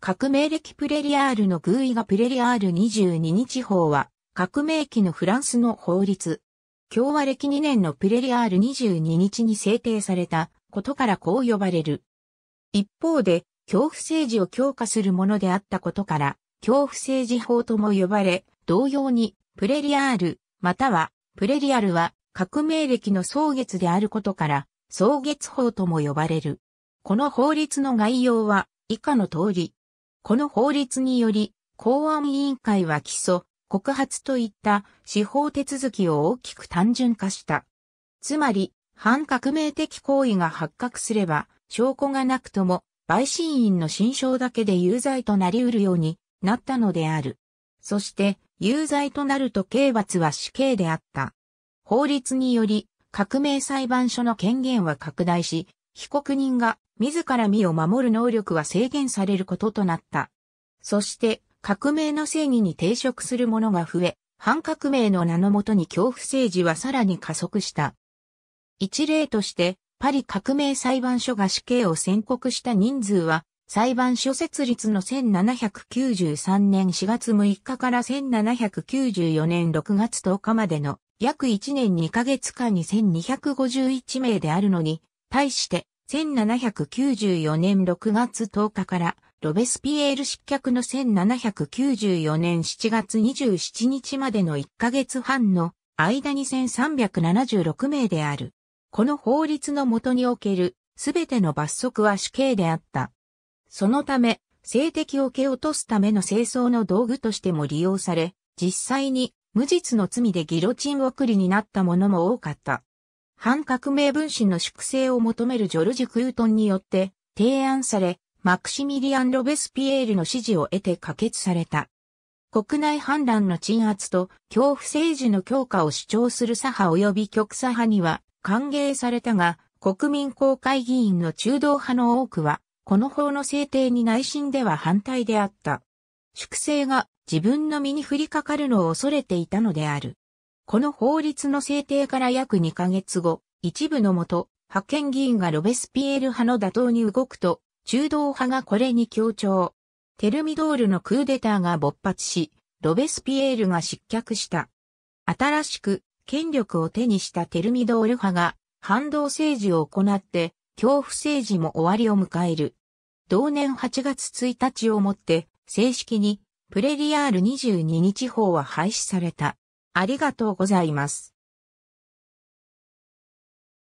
革命歴プレリアールのグーイがプレリアール22日法は、革命期のフランスの法律。共和歴2年のプレリアール22日に制定されたことからこう呼ばれる。一方で、恐怖政治を強化するものであったことから、恐怖政治法とも呼ばれ、同様に、プレリアール、または、プレリアルは、革命歴の創月であることから、創月法とも呼ばれる。この法律の概要は、以下の通り、この法律により、公安委員会は起訴、告発といった司法手続きを大きく単純化した。つまり、反革命的行為が発覚すれば、証拠がなくとも、陪審員の心証だけで有罪となり得るようになったのである。そして、有罪となると刑罰は死刑であった。法律により、革命裁判所の権限は拡大し、被告人が自ら身を守る能力は制限されることとなった。そして、革命の正義に抵触する者が増え、反革命の名のもとに恐怖政治はさらに加速した。一例として、パリ革命裁判所が死刑を宣告した人数は、裁判所設立の1793年4月6日から1794年6月10日までの約1年2ヶ月間に1251名であるのに、対して1794年6月10日から、ロベスピエール失脚の1794年7月27日までの1ヶ月半の間に1376名である。この法律のもとにおけるすべての罰則は死刑であった。そのため、性的を蹴落とすための清掃の道具としても利用され、実際に無実の罪でギロチン送りになった者も多かった。反革命分子の粛清を求めるジョルジュ・クートンによって提案され、マクシミリアン・ロベスピエールの支持を得て可決された。国内反乱の鎮圧と恐怖政治の強化を主張する左派及び極左派には歓迎されたが、国民公会議員の中道派の多くは、この法の制定に内心では反対であった。粛清が自分の身に降りかかるのを恐れていたのである。この法律の制定から約2ヶ月後、一部のもと、派遣議員がロベスピエール派の打倒に動くと、中道派がこれに強調。テルミドールのクーデターが勃発し、ロベスピエールが失脚した。新しく権力を手にしたテルミドール派が反動政治を行って恐怖政治も終わりを迎える。同年8月1日をもって正式にプレリアール22日法は廃止された。ありがとうございます。